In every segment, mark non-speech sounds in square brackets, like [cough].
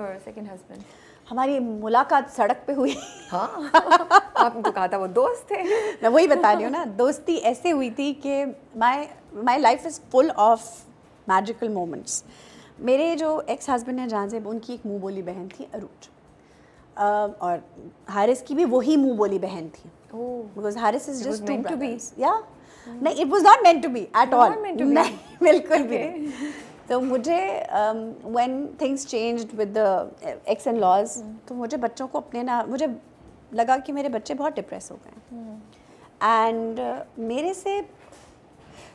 Second husband हमारी मुलाकात सड़क पे हुई हाँ [laughs] आपको कहा था वो दोस्त थे मैं वही बता रही हूँ ना दोस्ती ऐसे हुई थी कि my my life is full of magical moments मेरे जो एक्स हस्बैंड हैं जहाँ से उनकी एक मुँह बोली बहन थी अरूट और हारिस की भी वही मुँह बोली बहन थी because oh. Haris is just to be या नहीं it was not meant to be at all बिल्कुल भी तो मुझे when things change with the ex and laws तो मुझे बच्चों को अपने ना मुझे लगा कि मेरे बच्चे बहुत डिप्रेस हो गए एंड हम्म। uh, मेरे से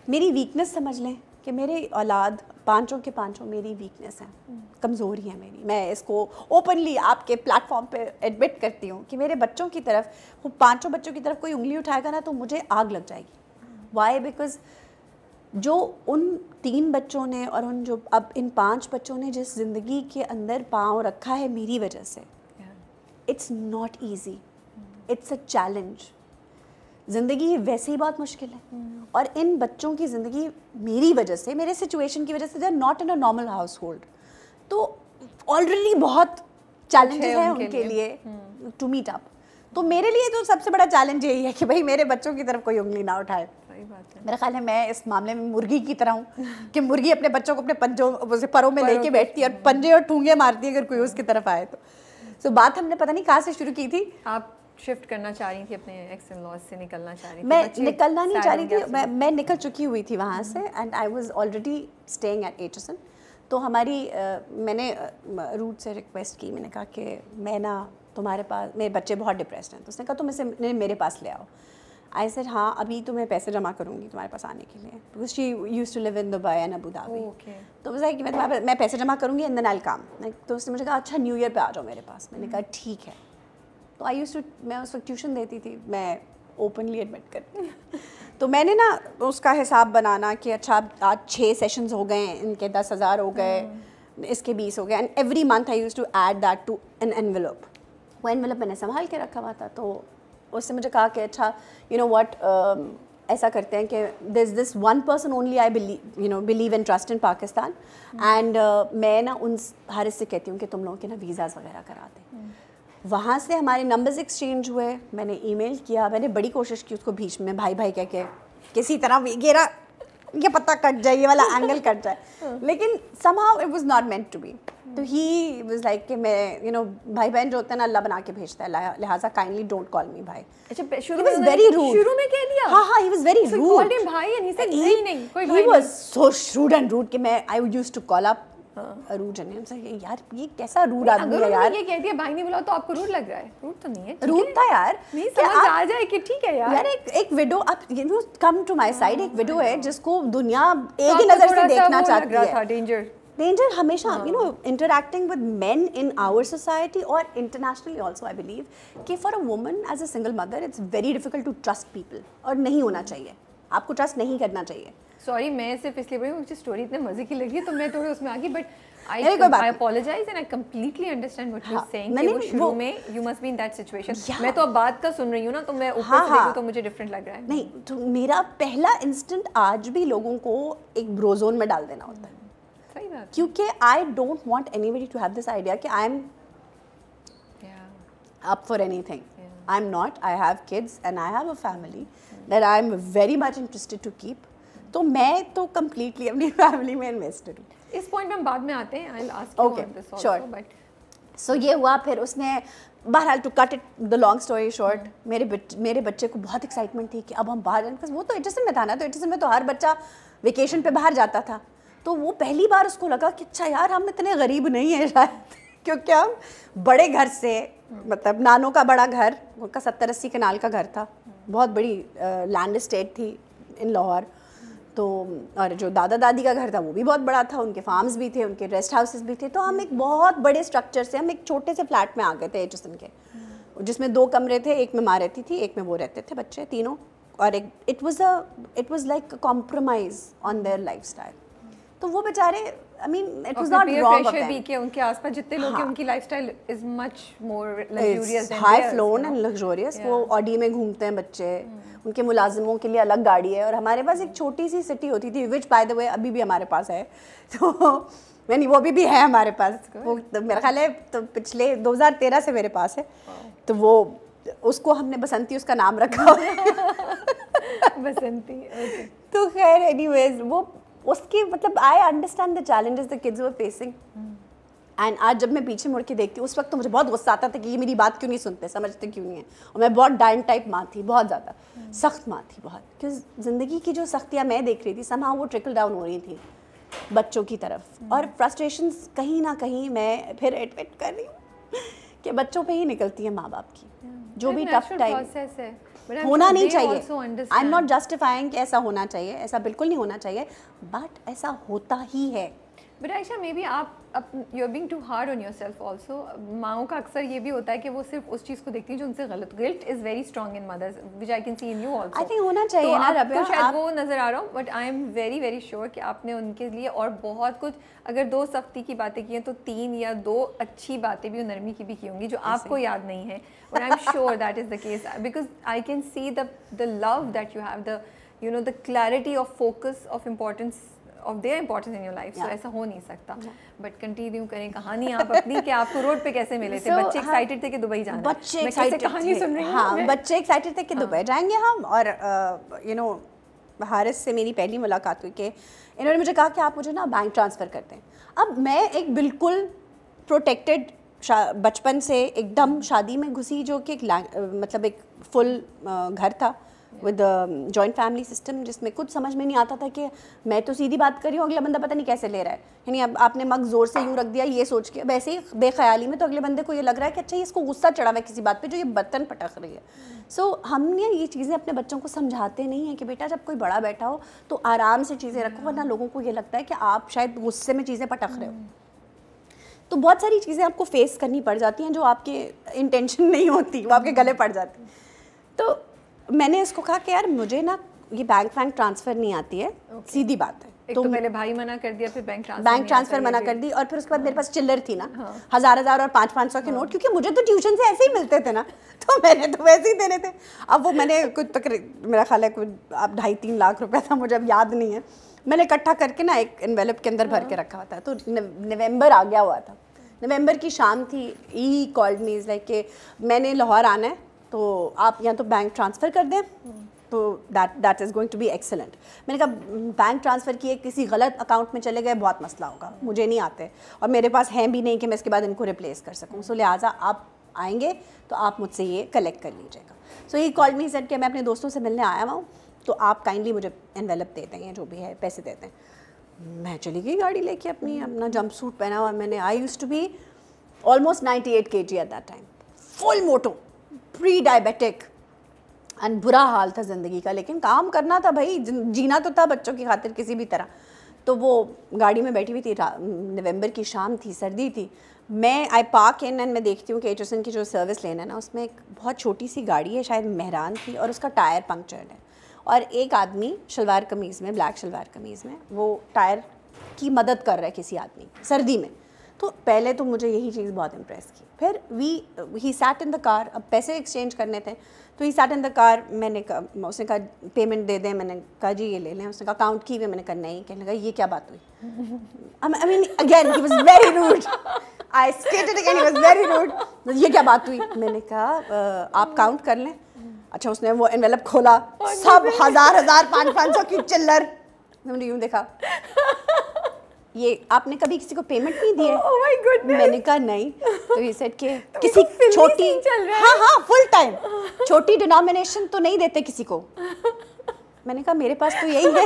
मेरी वीकनेस समझ लें कि मेरे औलाद पांचों के पांचों मेरी वीकनेस है हम्म। कमज़ोरी है मेरी मैं इसको ओपनली आपके प्लेटफॉर्म पे एडमिट करती हूँ कि मेरे बच्चों की तरफ वो पांचों बच्चों की तरफ कोई उंगली उठाएगा ना तो मुझे आग लग जाएगी वाई हम्म। बिकॉज जो उन तीन बच्चों ने और उन जो अब इन पांच बच्चों ने जिस ज़िंदगी के अंदर पाँव रखा है मेरी वजह से it's not easy it's a challenge ज़िंदगी वैसे ही बहुत मुश्किल है mm. और इन बच्चों की ज़िंदगी मेरी वजह से मेरे सिचुएशन की वजह से they not in a normal हाउस होल्ड तो ऑलरेडी बहुत चैलेंजेस है, है उनके, उनके लिए टू मीट अप तो मेरे लिए तो सबसे बड़ा चैलेंज यही है कि भाई मेरे बच्चों की तरफ कोई उंगली ना उठाए सही बात है मेरा ख्याल है मैं इस मामले में मुर्गी की तरह हूँ कि मुर्गी अपने बच्चों को अपने पंजों से परों में लेके बैठती है और पंजे और ठूंगे मारती है अगर कोई उसकी तरफ आए तो सो बात हमने पता नहीं कहाँ से शुरू की थी आप शिफ्ट करना चाह रही थी अपने एक्स इन लॉज से निकलना चाह रही थी मैं निकलना नहीं चाह रही थी मैं मैं निकल चुकी हुई थी वहाँ से and I was already staying at Aitchison तो हमारी uh, मैंने रूट uh, से रिक्वेस्ट की मैंने कहा कि मैं ना तुम्हारे पास मेरे बच्चे बहुत डिप्रेस्ड हैं तो उसने कहा तुम इसे मेरे पास ले आओ आई सर हाँ अभी तो मैं पैसे जमा करूँगी तुम्हारे पास आने के लिए because she use to live in Dubai and Abu Dhabi तो बताया कि मैं तुम्हारे मैं पैसे जमा करूँगी एंड देन आई काम तो उसने मुझे कहा अच्छा न्यू ईयर पे आ जाओ मेरे पास मैंने कहा ठीक है तो आई यूज़ टू मैं उस वक्त ट्यूशन देती थी मैं ओपनली एडमिट करती तो मैंने ना उसका हिसाब बनाना कि अच्छा आज छः सेशंस हो गए इनके दस हज़ार हो गए hmm. इसके बीस हो गए and every month I use to add that to an envelope वो एनवेलप मैंने संभाल के रखा हुआ था तो उसने मुझे कहा कि अच्छा यू नो वट ऐसा करते हैं कि this this one person only I believe you know believe in trust in Pakistan and मैं ना उन हर से कहती हूँ कि तुम लोगों के ना वीज़ाज़ वगैरह कराते हैं hmm. वहाँ से हमारे नंबर्स एक्सचेंज हुए मैंने ईमेल किया मैंने बड़ी कोशिश की उसको बीच में भाई भाई कह के किसी तरह वगैरह ये पता कट जाए ये वाला एंगल [laughs] कट जाए हाँ। लेकिन somehow it was not meant to be तो ही वॉज लाइक कि मैं यू नो भाई बहन जो होते हैं ना अल्लाह बना के भेजता है लिहाजा काइंडली डोंट कॉल मी भाई अच्छा शुरू में वेरी रूड शुरू में कह दिया हां हां he was very rude called him भाई एंड ही सेड नहीं नहीं कोई भाई he was so and rude कि मैं I used to call up हाँ। रूड यार ये कैसा रूड आदमी है यार ये भाई नहीं बुलाओ तो आपको रूड लग रहा है रूड तो नहीं है रूड था यार नहीं समझ आ जाए कि ठीक है यार यार एक एक widow you know come to my side एक विडो हाँ, है हाँ। जिसको दुनिया एक तो ही नजर से देखना चाहती है डेंजर डेंजर हमेशा you know interacting with men in our society और इंटरनेशनली ऑल्सो आई बिलीव कि for a woman as a single mother it's very difficult to trust people और नहीं होना चाहिए आपको ट्रस्ट नहीं करना चाहिए सॉरी मैं सिर्फ इसलिए बोली मुझे स्टोरी इतने मजे की लगी तो मैं थोड़ी उसमें आ गई बट डाल देना होता है हम्म, क्योंकि I don't any anybody to have this idea I am up for I am not I have kids and I have a family that I am very much interested to keep तो मैं तो completely अपनी family [laughs] में invested हूँ इस point में हम बाद में आते हैं ओके श्योर बट सो ये हुआ फिर उसने बहरहाल to cut it the long story short मेरे मेरे बच्चे को बहुत एक्साइटमेंट थी कि अब हम बाहर जाने वो तो एटीसन में था ना तो एटीसन में तो हर बच्चा वेकेशन पे बाहर जाता था तो वो पहली बार उसको लगा कि अच्छा यार हम इतने गरीब नहीं हैं शायद [laughs] क्योंकि हम बड़े घर से hmm. मतलब नानों का बड़ा घर उनका सत्तर अस्सी कनाल का घर था hmm. बहुत बड़ी लैंड uh, स्टेट थी इन लाहौर तो और जो दादा दादी का घर था वो भी बहुत बड़ा था उनके फार्म्स भी थे उनके रेस्ट हाउसेस भी थे तो हम एक बहुत बड़े स्ट्रक्चर से हम एक छोटे से फ्लैट में आ गए थे एचसन के जिसमें दो कमरे थे एक में माँ रहती थी एक में वो रहते थे बच्चे तीनों और एक it was a it was like compromise on their life तो वो बेचारे I mean it was not wrong pressure भी कि उनके आसपास जितने लोग हैं हाँ। उनकी lifestyle is much more luxurious high flown and luxurious वो ऑडी में घूमते हैं बच्चे hmm. उनके मुलाजिमों के लिए अलग गाड़ी है और हमारे पास एक hmm. छोटी सी सिटी होती थी विच बाय द वे अभी भी हमारे पास है [laughs] तो यानी वो अभी भी है हमारे पास वो तो मेरा ख्याल है तो पिछले 2013 से मेरे पास है तो वो उसको हमने बसंती उसका नाम रखा [laughs] बसंती [laughs] तो खैर एनीवेज वो उसकी मतलब I understand the challenges the kids were facing and आज जब मैं पीछे मुड़ के देखती हूँ उस वक्त तो मुझे बहुत गुस्सा आता था कि ये मेरी बात क्यों नहीं सुनते समझते क्यों नहीं है और मैं बहुत डाइन टाइप माँ थी बहुत ज़्यादा hmm. सख्त माँ थी बहुत क्योंकि ज़िंदगी की जो सख्तियाँ मैं देख रही थी समा वो ट्रिकल डाउन हो रही थी बच्चों की तरफ hmm. और फ्रस्ट्रेशन कहीं ना कहीं मैं फिर एडमिट कर रही हूँ कि बच्चों पर ही निकलती है माँ बाप की जो भी टफ टाइम है होना नहीं चाहिए आई एम नॉट जस्टिफाइंग ऐसा होना चाहिए ऐसा बिल्कुल नहीं होना चाहिए बट ऐसा होता ही है बट आयशा मे बी आप you are being too hard on yourself also माओ का अक्सर ये भी होता है कि वो सिर्फ उस चीज़ को देखती हैं जो उनसे गलत guilt is very strong in mothers which I can see in you also I think होना चाहिए तो ना रबिया शायद आप... वो नज़र आ रहा हूँ but I am very very sure कि आपने उनके लिए और बहुत कुछ अगर दो सख्ती की बातें की हैं तो तीन या दो अच्छी बातें भी नरमी की भी की होंगी जो आपको याद नहीं है और I am sure that is the case because I can see the love that you have the you know the clarity of focus of importance of their importance in your life so ऐसा हो नहीं सकता but continue करें कहानी आप अपनी कि आपको रोड पे कैसे मिले थे बच्चे एक्साइटेड हाँ, थे कि दुबई जाना बच्चे एक्साइटेड कहानी सुन रही हाँ बच्चे एक्साइटेड थे कि हाँ। दुबई जाएंगे हम और यू नो भारत से मेरी पहली मुलाकात हुई कि इन्होंने मुझे कहा कि आप मुझे ना बैंक ट्रांसफ़र कर दें अब मैं एक बिल्कुल प्रोटेक्टेड बचपन से एकदम शादी में घुसी जो कि एक मतलब एक फुल घर था विद जॉइंट फैमिली सिस्टम जिसमें कुछ समझ में नहीं आता था कि मैं तो सीधी बात कर रही हूँ अगला बंदा पता नहीं कैसे ले रहा है यानी अब आपने मग ज़ोर से यूँ रख दिया ये सोच के वैसे ही बेख्याली में तो अगले बंदे को ये लग रहा है कि अच्छा ये इसको गुस्सा चढ़ा हुआ है किसी बात पर जो ये बर्तन पटक रही है सो so, हमने ये चीज़ें अपने बच्चों को समझाते नहीं हैं कि बेटा जब कोई बड़ा बैठा हो तो आराम से चीज़ें रखो वरना लोगों को ये लगता है कि आप शायद गुस्से में चीज़ें पटक रहे हो हम्म। तो बहुत सारी चीज़ें आपको फेस करनी पड़ जाती हैं जो आपके इंटेंशन नहीं होती वो आपके गले पड़ जाती तो मैंने इसको कहा कि यार मुझे ना ये बैंक फैंक ट्रांसफ़र नहीं आती है okay. सीधी बात है एक तो, तो मैंने भाई मना कर दिया फिर बैंक ट्रांसफर बैंक ट्रांसफर मना कर दी और फिर उसके बाद मेरे हाँ। पास चिल्लर थी ना हाँ। हजार हजार और पाँच पाँच सौ के नोट हाँ। क्योंकि मुझे तो ट्यूशन से ऐसे ही मिलते थे ना [laughs] तो मैंने तो वैसे ही देने थे अब वो मैंने कुछ तक मेरा ख्याल है कुछ अब ढाई तीन लाख रुपया था मुझे अब याद नहीं है मैंने इकट्ठा करके ना एक इन्वेलप के अंदर भर के हाँ। रखा हुआ था तो नवम्बर आ गया हुआ था नवम्बर की शाम थी he called me is like के मैंने लाहौर आना है तो आप या तो बैंक ट्रांसफ़र कर दें तो that that is going to be excellent मैंने कहा बैंक ट्रांसफ़र किए किसी गलत अकाउंट में चले गए बहुत मसला होगा मुझे नहीं आते और मेरे पास हैं भी नहीं कि मैं इसके बाद इनको रिप्लेस कर सकूँ सो लिहाजा आप आएंगे तो आप मुझसे ये कलेक्ट कर लीजिएगा सो ये कॉल मी सेट के मैं अपने दोस्तों से मिलने आया हुआ हूँ तो आप काइंडली मुझे एनवेलप देते हैं जो भी है पैसे देते हैं मैं चली गई गाड़ी लेके अपनी अपना जंप सूट पहना हुआ मैंने I use to be almost ninety eight K G at that time full मोटो प्री डायबिटिक एंड बुरा हाल था ज़िंदगी का लेकिन काम करना था भाई जीना तो था बच्चों की खातिर किसी भी तरह तो वो गाड़ी में बैठी हुई थी नवंबर की शाम थी सर्दी थी मैं आई पार्क इन एंड मैं देखती हूँ कि एच की जो सर्विस लेना है ना उसमें एक बहुत छोटी सी गाड़ी है शायद मेहरान थी और उसका टायर पंक्चर्ड है और एक आदमी शलवार कमीज़ में ब्लैक शलवार कमीज़ में वो टायर की मदद कर रहा है किसी आदमी सर्दी में तो पहले तो मुझे यही चीज़ बहुत इम्प्रेस की फिर we he sat in the car अब पैसे एक्सचेंज करने थे तो he sat in the car मैंने कहा उसने कहा पेमेंट दे दें मैंने कहा जी ये ले लें उसने कहा अकाउंट की हुई मैंने कहा नहीं कहने लगा ये क्या बात हुई I mean again he was very rude I stated again he was very rude ये क्या बात हुई मैंने कहा आप काउंट कर लें अच्छा उसने वो एनवेलप खोला सब हजार हजार पाँच पाँच सौ की चिल्लर मैंने यूँ देखा ये आपने कभी किसी को पेमेंट नहीं दिया oh, oh मैंने कहा नहीं तो ये सेट के किसी तो छोटी हाँ हाँ फुल टाइम छोटी डिनोमिनेशन तो नहीं देते किसी को मैंने कहा मेरे पास तो यही है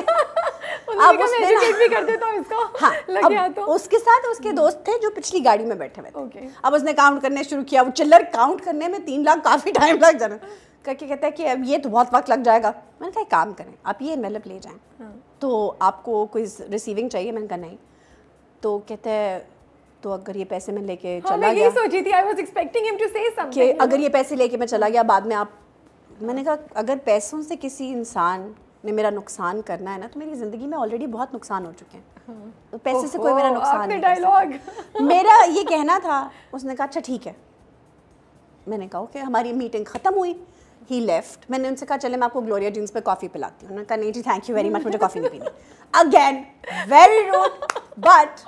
आप [laughs] उस भी कर देता तो इसको [laughs] हाँ [laughs] अब तो। उसके साथ उसके hmm. दोस्त थे जो पिछली गाड़ी में बैठे हुए थे okay. अब उसने काउंट करने शुरू किया वो चिल्लर काउंट करने में तीन लाख काफ़ी टाइम लग जाना करके कहता है कि अब ये तो बहुत वक्त लग जाएगा मैंने कहा काम करें आप ये मतलब ले जाएं हाँ। तो आपको कोई रिसीविंग चाहिए मैंने कहा नहीं तो कहते हैं तो अगर ये पैसे मैं लेके हाँ, चला मैं गया सोची थी I was expecting him to say something अगर ये पैसे लेके मैं चला गया बाद में आप मैंने कहा अगर पैसों से किसी इंसान ने मेरा नुकसान करना है ना तो मेरी ज़िंदगी में ऑलरेडी बहुत नुकसान हो चुके हैं हाँ। तो पैसे से कोई मेरा नुकसान नहीं डायलॉग [laughs] मेरा ये कहना था उसने कहा अच्छा ठीक है मैंने कहा ओके हमारी मीटिंग ख़त्म हुई ही लेफ्ट मैंने उनसे कहा चले मैं आपको ग्लोरिया जीन्स पे कॉफ़ी पिलाती हूँ उन्होंने कहा नहीं जी थैंक यू वेरी मच मुझे कॉफ़ी नहीं पीनी अगेन वेरी रूड बट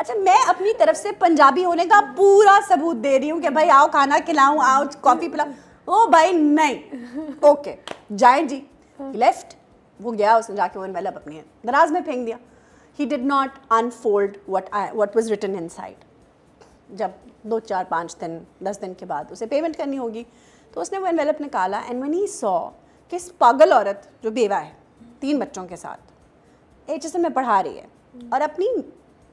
अच्छा मैं अपनी तरफ से पंजाबी होने का पूरा सबूत दे रही हूँ कि भाई आओ खाना खिलाऊ आओ कॉफ़ी पिलाओ ओ भाई नहीं ओके जाए जी लेफ्ट वो गया उसने जाके वो इन्वेलप अपनी दराज में फेंक दिया he did not unfold what I what was written inside जब दो चार पाँच दिन दस दिन के बाद उसे पेमेंट करनी होगी तो उसने वो एनवेलप निकाला एंड वन ही सॉ किस पागल औरत जो बेवा है तीन बच्चों के साथ एच में पढ़ा रही है और अपनी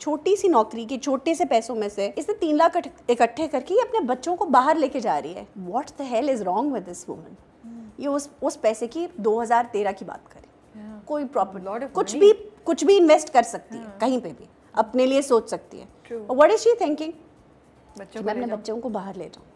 छोटी सी नौकरी की छोटे से पैसों में से इसने तीन लाख इकट्ठे करके अपने बच्चों को बाहर लेके जा रही है what the hell is wrong with this woman ये उस उस पैसे की 2013 की बात करें yeah. कोई प्रॉब्लम कुछ money. भी कुछ भी इन्वेस्ट कर सकती yeah. है कहीं पे भी अपने लिए सोच सकती है वट इज शी थिंकिंग मैं अपने बच्चों को बाहर ले जाऊँ